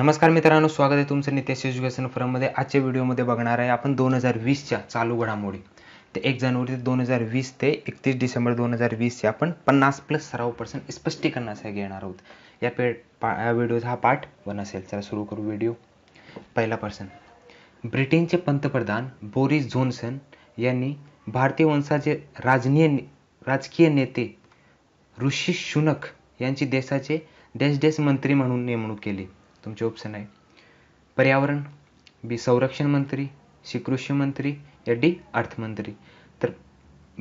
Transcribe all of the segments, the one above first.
नमस्कार मित्रांनो स्वागत आहे तुमचं नितेश एज्युकेशन फॉरममध्ये आजच्या व्हिडिओमध्ये बघणार आहे आपण दोन हजार वीसच्या चालू घडामोडी ते एक जानेवारी ते दोन हजार वीस ते एकतीस डिसेंबर दोन हजार वीसचे आपण पन्नास प्लस सराव पर्सेंट स्पष्टीकरणासाठी घेणार आहोत या पे पा व्हिडिओचा हा पार्ट वन असेल चला सुरू करू व्हिडिओ पहिला पर्सन ब्रिटनचे पंतप्रधान बोरिस जॉन्सन यांनी भारतीय वंशाचे राजनीय राजकीय नेते ऋषी शुनक यांची देशाचे देश देश मंत्री म्हणून नेमणूक केली तुमचे ऑप्शन आहे पर्यावरण बी संरक्षण मंत्री सी कृषी मंत्री या अर्थमंत्री तर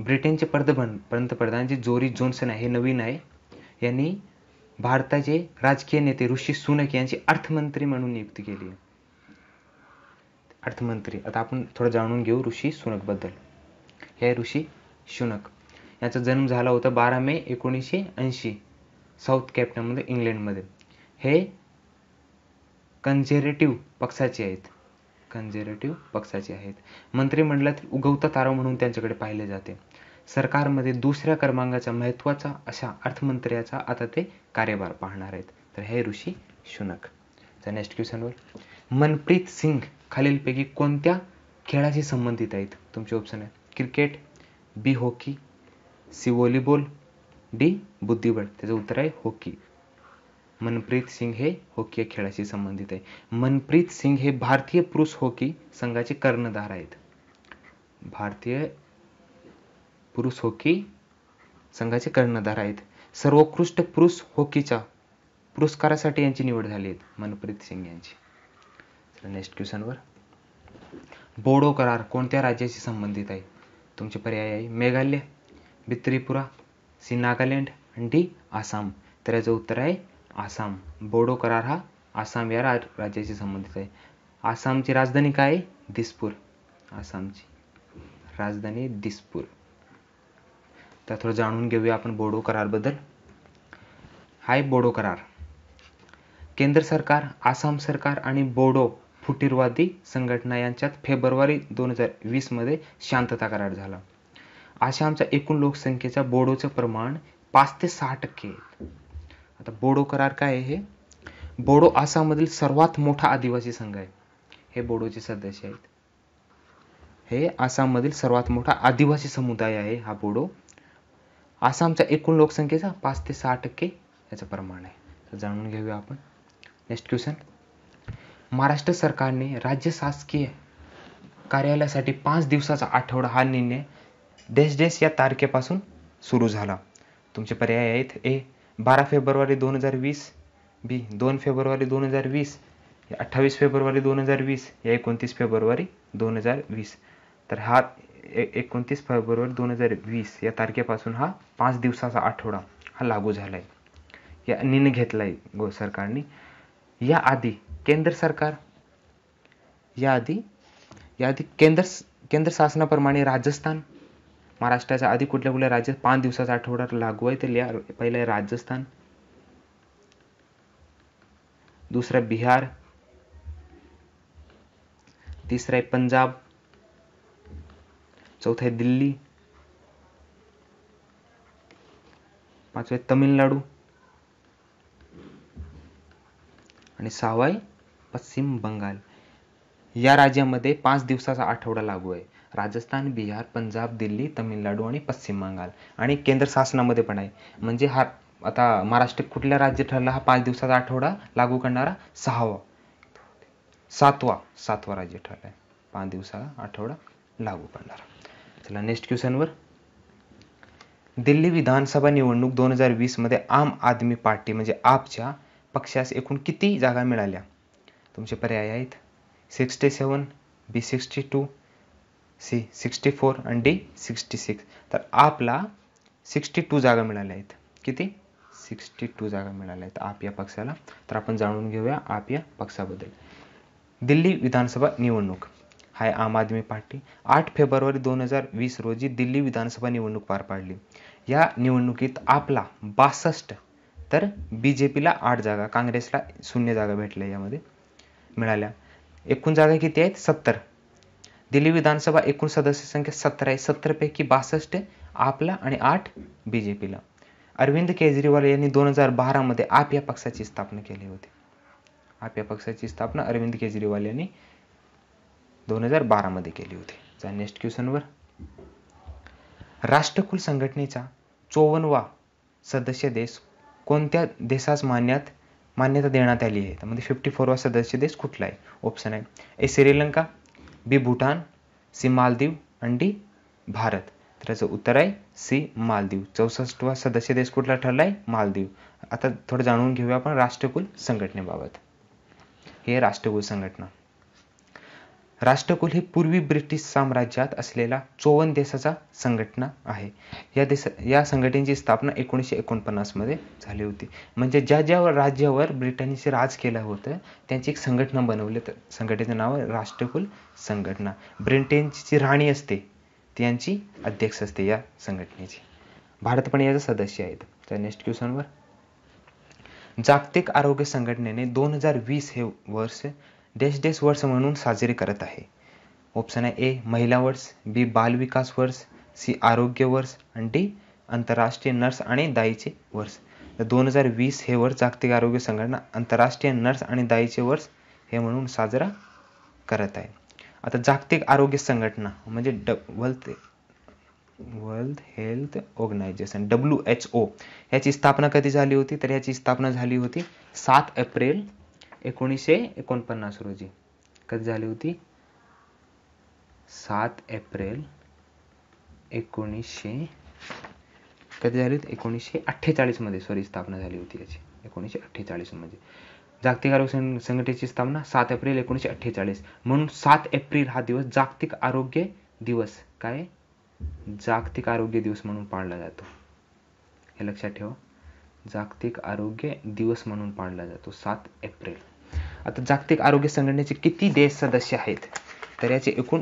ब्रिटनचे पंतप्रधान पंतप्रधान जे जोरी जॉन्सन आहे हे नवीन आहे यांनी भारताचे राजकीय नेते ऋषी सुनक यांची अर्थमंत्री म्हणून नियुक्ती केली अर्थमंत्री आता आपण थोडं जाणून घेऊ ऋषी बद्दल हे ऋषी सुनक यांचा जन्म झाला होता बारा मे एकोणीसशे ऐंशी साऊथ कॅप्टनमध्ये इंग्लंडमध्ये हे कंझर्वेटिव्ह पक्षाचे आहेत कंझेरेटिव्ह पक्षाचे आहेत मंत्रिमंडळातील उगवता तारा म्हणून त्यांच्याकडे पाहिले जाते सरकारमध्ये दुसऱ्या क्रमांकाच्या महत्त्वाचा अशा अर्थमंत्र्याचा आता ते कार्यभार पाहणार आहेत तर हे ऋषी शुनक तर नेक्स्ट क्वेश्चनवर मनप्रीत सिंग खालीलपैकी कोणत्या खेळाशी संबंधित आहेत तुमचे ऑप्शन आहेत cricket B hockey C volleyball D बुद्धिबळ त्याचं उत्तर आहे हॉकी मनप्रीत सिंग हे हॉकी या खेळाशी संबंधित आहे मनप्रीत सिंग हे भारतीय पुरुष हॉकी संघाचे कर्णधार आहेत भारतीय पुरुष हॉकी संघाचे कर्णधार आहेत सर्वोत्कृष्ट पुरुष हॉकीच्या पुरस्कारासाठी यांची निवड झाली आहे मनप्रीत सिंग यांची नेक्स्ट क्वेश्चनवर बोडो करार कोणत्या राज्याशी संबंधित आहे तुमचे पर्याय आहे मेघालय त्रिपुरा सी नागालँड आणि डी आसाम तर याचं उत्तर आहे आसाम बोडो करार हा आसाम या राज्याशी संबंधित आहे आसामची राजधानी काय आहे दिसपूर आसामची राजधानी दिसपूर तर थोडं जाणून घेऊया आपण बोडो बद्दल हाय बोडो करार केंद्र सरकार आसाम सरकार आणि बोडो फुटीरवादी संघटना यांच्यात फेब्रुवारी दोन हजार मध्ये शांतता करार झाला आसामच्या एकूण लोकसंख्येच्या बोडोचं प्रमाण पाच ते सहा टक्के आता बोडो करार काय आहे हे बोडो आसाममधील सर्वात मोठा आदिवासी संघ आहे हे बोडोचे सदस्य आहेत हे आसाममधील सर्वात मोठा आदिवासी समुदाय आहे हा बोडो आसामच्या एकूण लोकसंख्येचा पाच ते सहा टक्के याचं प्रमाण आहे जाणून घेऊया आपण नेक्स्ट क्वेश्चन महाराष्ट्र सरकारने राज्य शासकीय कार्यालयासाठी पाच दिवसाचा आठवडा हा निर्णय देश देश या तारखेपासून सुरू झाला तुमचे पर्याय आहेत ए बारा फेब्रुवारी दोन हजार वीस बी दोन फेब्रुवारी दोन हजार वीस अठ्ठावीस फेब्रुवारी दोन हजार वीस या एकोणतीस फेब्रुवारी दोन हजार वीस तर हा एकोणतीस फेब्रुवारी दोन हजार वीस या तारखेपासून हा पाच दिवसाचा आठवडा हा लागू झाला आहे या निर्णय घेतला आहे गो सरकारने याआधी केंद्र सरकार याआधी याआधी केंद्र केंद्र शासनाप्रमाणे राजस्थान महाराष्ट्राच्या आधी कुठल्या कुठल्या राज्यात पाच दिवसाचा आठवडा लागू आहे तर पहिलं आहे राजस्थान दुसरं बिहार तिसरं आहे पंजाब चौथं आहे दिल्ली पाचवं आहे तमिळनाडू आणि सहावा आहे पश्चिम बंगाल या राज्यामध्ये पाच दिवसाचा आठवडा लागू आहे राजस्थान बिहार पंजाब दिल्ली तमिळनाडू आणि पश्चिम बंगाल आणि केंद्र शासनामध्ये पण आहे म्हणजे हा आता महाराष्ट्र कुठल्या राज्य ठरला हा पाच दिवसाचा आठवडा लागू करणारा सहावा सातवा सातवा राज्य ठरला आहे पाच दिवसाचा आठवडा लागू करणारा चला नेक्स्ट क्वेश्चनवर दिल्ली विधानसभा निवडणूक दोन हजार वीसमध्ये आम आदमी पार्टी म्हणजे आपच्या पक्षास एकूण किती जागा मिळाल्या तुमचे पर्याय आहेत sixty seven B sixty two C sixty four आणि डी सिक्स्टी सिक्स तर आपला सिक्स्टी टू जागा मिळाल्या आहेत किती सिक्स्टी टू जागा मिळाल्या आहेत आप या पक्षाला तर आपण जाणून घेऊया आप या पक्षाबद्दल दिल्ली विधानसभा निवडणूक हाय आम आदमी पार्टी आठ फेब्रुवारी दोन हजार वीस रोजी दिल्ली विधानसभा निवडणूक पार पाडली या निवडणुकीत आपला बासष्ट तर बी जे पीला आठ जागा काँग्रेसला शून्य जागा भेटल्या यामध्ये मिळाल्या एकूण जागा किती आहेत सत्तर दिल्ली विधानसभा एकूण सदस्य संख्या सतरा आहे पैकी बासष्ट आपला आणि आठ बी जे पीला अरविंद केजरीवाल यांनी दोन हजार बारामध्ये आप या पक्षाची स्थापना केली होती आप या पक्षाची स्थापना अरविंद केजरीवाल यांनी दोन हजार मध्ये केली होती नेक्स्ट वर राष्ट्रकुल संघटनेचा चोवनवा सदस्य देश कोणत्या देशास मान्यात मान्यता देण्यात आली आहे त्यामध्ये फिफ्टी फोरवा सदस्य देश कुठला आहे ऑप्शन आहे A Sri Lanka B Bhutan C Maldives आणि भारत तर याचं उत्तर आहे सी मालदीव चौसष्टवा सदस्य देश कुठला ठरला आहे मालदीव आता थोडं जाणून घेऊया आपण राष्ट्रकुल संघटनेबाबत हे राष्ट्रकुल संघटना राष्ट्रकुल हे पूर्वी ब्रिटिश साम्राज्यात असलेला चोवन देशाचा संघटना आहे या या संघटनेची स्थापना एकोणीसशे मध्ये झाली होती म्हणजे ज्या ज्या राज्यावर ब्रिटनचे राज केलं होतं त्यांची एक संघटना बनवली तर संघटनेचं नाव आहे राष्ट्रकुल संघटना ब्रिटनची राणी असते त्यांची अध्यक्ष असते या संघटनेची भारत पण याचा सदस्य आहेत त्या नेक्स्ट वर जागतिक आरोग्य संघटनेने दोन हजार वीस हे वर्ष देश देश वर्ष म्हणून साजरे करत आहे ऑप्शन आहे ए महिला वर्ष बी विकास वर्ष सी आरोग्य वर्ष आणि डी आंतरराष्ट्रीय नर्स आणि दाईचे वर्ष दोन हजार वीस हे वर्ष जागतिक आरोग्य संघटना आंतरराष्ट्रीय नर्स आणि दाईचे वर्ष हे म्हणून साजरा करत आहे आता जागतिक आरोग्य संघटना म्हणजे the world world health organisation W H O ह्याची स्थापना कधी झाली होती तर याची स्थापना झाली होती सात एप्रिल एकोणीसशे एकोणपन्नास रोजी कधी झाली होती सात एप्रिल एकोणीसशे कधी झाली होती एकोणीसशे अठ्ठेचाळीसमध्ये सॉरी स्थापना झाली होती याची एकोणीसशे मध्ये जागतिक आरोग्य संघटनेची स्थापना सात एप्रिल एकोणीसशे अठ्ठेचाळीस म्हणून सात एप्रिल हा दिवस जागतिक आरोग्य दिवस काय जागतिक आरोग्य दिवस म्हणून पाळला जातो हे लक्षात ठेवा जागतिक आरोग्य दिवस म्हणून पाळला जातो सात एप्रिल आता जागतिक आरोग्य संघटनेचे किती देश सदस्य आहेत तर याचे एकूण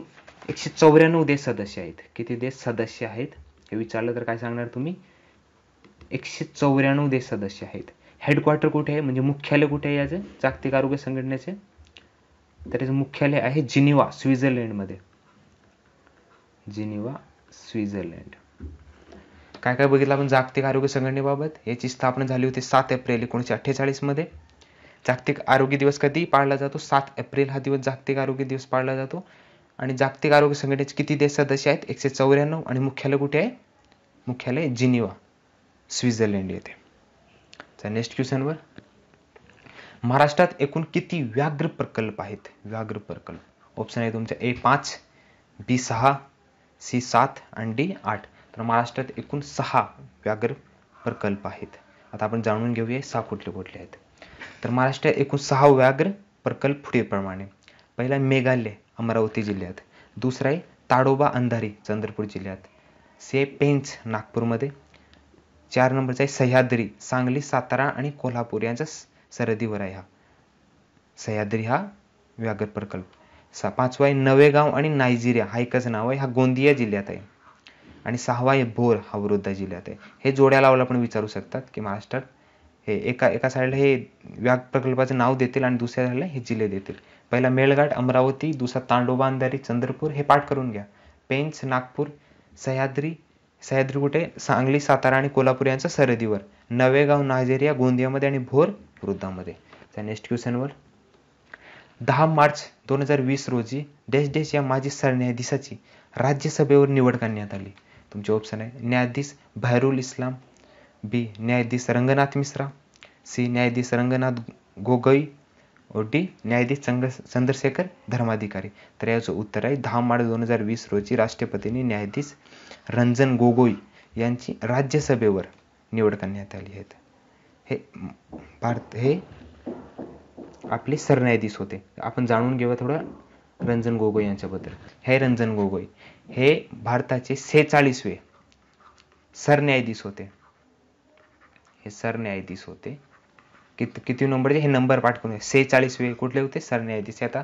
एकशे चौऱ्याण्णव देश सदस्य आहेत किती देश सदस्य आहेत हे विचारलं तर काय सांगणार तुम्ही एकशे चौऱ्याण्णव देश सदस्य आहेत हेडक्वार्टर कुठे आहे म्हणजे मुख्यालय कुठे आहे याचे जागतिक आरोग्य संघटनेचे तर याचं मुख्यालय आहे जिनिवा स्वित्झर्लंडमध्ये जिनिवा स्वित्झर्लंड काय काय बघितलं आपण जागतिक आरोग्य संघटनेबाबत याची स्थापना झाली होती सात एप्रिल एकोणीसशे अठ्ठेचाळीसमध्ये जागतिक आरोग्य दिवस कधी पाळला जातो सात एप्रिल हा दिवस जागतिक आरोग्य दिवस पाळला जातो आणि जागतिक आरोग्य संघटनेचे किती देश सदस्य आहेत एकशे चौऱ्याण्णव आणि मुख्यालय कुठे आहे मुख्यालय जिनिवा स्वित्झर्लंड येथे नेक्स्ट क्वेश्चनवर महाराष्ट्रात एकूण किती व्याघ्र प्रकल्प आहेत व्याघ्र प्रकल्प ऑप्शन आहे तुमच्या ए पाच बी सहा सी सात आणि डी आठ तर महाराष्ट्रात एकूण सहा व्याघ्र प्रकल्प आहेत आता आपण जाणून घेऊया सहा कुठले कुठले आहेत तर महाराष्ट्रात एकूण सहा व्याघ्र प्रकल्प पुढीलप्रमाणे पहिला मेघालय अमरावती जिल्ह्यात दुसरा आहे ताडोबा अंधारी चंद्रपूर जिल्ह्यात से पेंच नागपूरमध्ये चार नंबरचा आहे सह्याद्री सांगली सातारा आणि कोल्हापूर यांच्या सरहदीवर आहे हा सह्याद्री हा व्याघ्र प्रकल्प सा पाचवा आहे नवेगाव आणि नायजेरिया हा एकच नाव आहे हा गोंदिया जिल्ह्यात आहे आणि सहावा आहे भोर हा वृद्ध जिल्ह्यात आहे हे जोड्या लावला आपण विचारू शकतात की महाराष्ट्रात हे एका एका साईडला हे व्याघ प्रकल्पाचं नाव देतील आणि दुसऱ्या साईडला हे जिल्हे देतील पहिला मेळघाट अमरावती दुसरा तांडोबा अंधारी चंद्रपूर हे पाठ करून घ्या पेंच नागपूर सह्याद्री सह्याद्री कुठे सांगली सातारा आणि कोल्हापूर यांचा सरहदीवर नवेगाव नायजेरिया गोंदियामध्ये आणि भोर वृद्धामध्ये नेक्स्ट नेक्स्ट वर दहा मार्च दोन हजार वीस रोजी देश देश या माजी सरन्यायाधीशाची राज्यसभेवर निवड करण्यात आली तुमचे ऑप्शन आहे न्यायाधीश भैरुल इस्लाम बी न्यायाधीश रंगनाथ मिश्रा सी न्यायाधीश रंगनाथ गोगोई डी न्यायाधीश चंद्र चंद्रशेखर धर्माधिकारी तर याचं उत्तर आहे दहा मार्च दोन हजार वीस रोजी राष्ट्रपतींनी न्यायाधीश रंजन गोगोई यांची राज्यसभेवर निवड करण्यात आली आहेत हे भारत हे आपले सरन्यायाधीश होते आपण जाणून घेऊया थोडं रंजन गोगोई यांच्याबद्दल हे रंजन गोगोई हे भारताचे सेहेचाळीसवे सरन्यायाधीश होते हे सरन्यायाधीश होते किती नंबरचे हे नंबर पाठ सेहेचाळीसवे कुठले होते सरन्यायाधीश आता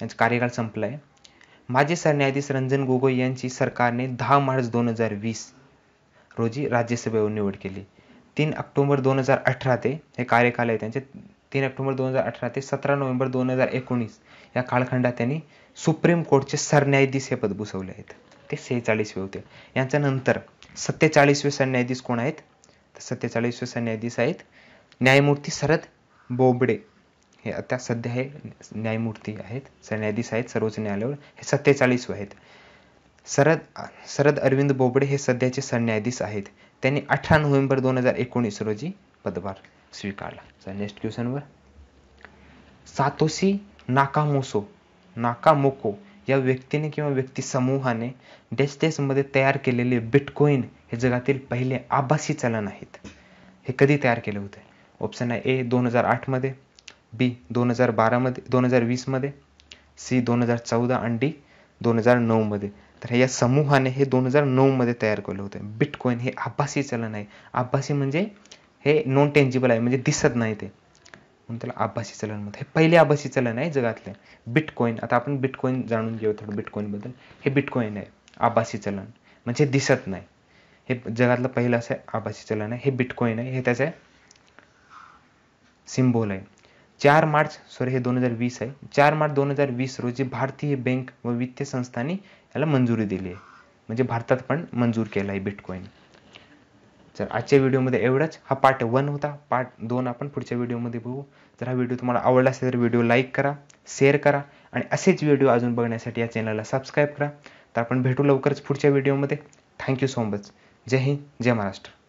यांचा कार्यकाळ संपलाय आहे माजी सरन्यायाधीश रंजन गोगोई यांची सरकारने दहा मार्च दोन हजार वीस रोजी राज्यसभेवर निवड केली तीन ऑक्टोबर दोन हजार अठरा ते हे कार्यकाल आहे त्यांचे तीन ऑक्टोबर दोन हजार अठरा ते सतरा नोव्हेंबर दोन हजार एकोणीस या कालखंडात त्यांनी सुप्रीम कोर्टचे सरन्यायाधीश हे पद भूषवले आहेत ते सेहेचाळीसवे होते यांच्या नंतर सत्तेचाळीसवे सरन्यायाधीश कोण आहेत तर सत्तेचाळीसवे सरन्यायाधीश आहेत न्यायमूर्ती शरद बोबडे हे आता सध्या हे न्यायमूर्ती आहेत सरन्यायाधीश आहेत सर्वोच्च न्यायालयावर हे सत्तेचाळीसवे आहेत शरद शरद अरविंद बोबडे हे सध्याचे सरन्यायाधीश आहेत त्यांनी अठरा नोव्हेंबर दोन हजार एकोणीस रोजी पदभार स्वीकारला सो नेक्स्ट क्वेश्चनवर सातोशी नाकामोसो नाकामोको या व्यक्तीने किंवा व्यक्ती समूहाने डेस तयार केलेले बिटकॉईन हे जगातील पहिले आभासी चलन आहेत हे कधी तयार केले होते ऑप्शन आहे ए दोन हजार आठमध्ये बी दोन हजार बारामध्ये दोन हजार वीसमध्ये सी दोन हजार चौदा आणि डी दोन हजार नऊमध्ये तर हे या समूहाने हे दोन हजार नऊमध्ये तयार केले होते बिटकॉईन हे आभासी चलन आहे आभासी म्हणजे हे नॉन टेंजिबल आहे म्हणजे दिसत नाही ते म्हणून त्याला आभासी चलन म्हणतात हे पहिले आभासी चलन आहे जगातले बिटकॉईन आता आपण बिटकॉईन जाणून घेऊ थोडं बिटकॉईनबद्दल हे बिटकॉईन आहे आभासी चलन म्हणजे दिसत नाही हे जगातलं पहिलं असं आभासी चलन आहे हे बिटकॉईन आहे हे त्याचं सिम्बॉल आहे चार मार्च सॉरी हे दोन हजार वीस आहे चार मार्च दोन हजार वीस रोजी भारतीय बँक व वित्तीय संस्थांनी याला मंजुरी दिली आहे म्हणजे भारतात पण मंजूर केला आहे बिटकॉईन तर आजच्या व्हिडिओमध्ये एवढाच हा पार्ट वन होता पार्ट दोन आपण पुढच्या व्हिडिओमध्ये बघू तर हा व्हिडिओ तुम्हाला आवडला असेल तर व्हिडिओ लाईक करा शेअर करा आणि असेच व्हिडिओ अजून बघण्यासाठी या चॅनलला सबस्क्राईब करा तर आपण भेटू लवकरच पुढच्या व्हिडिओमध्ये थँक्यू सो मच जय हिंद जय महाराष्ट्र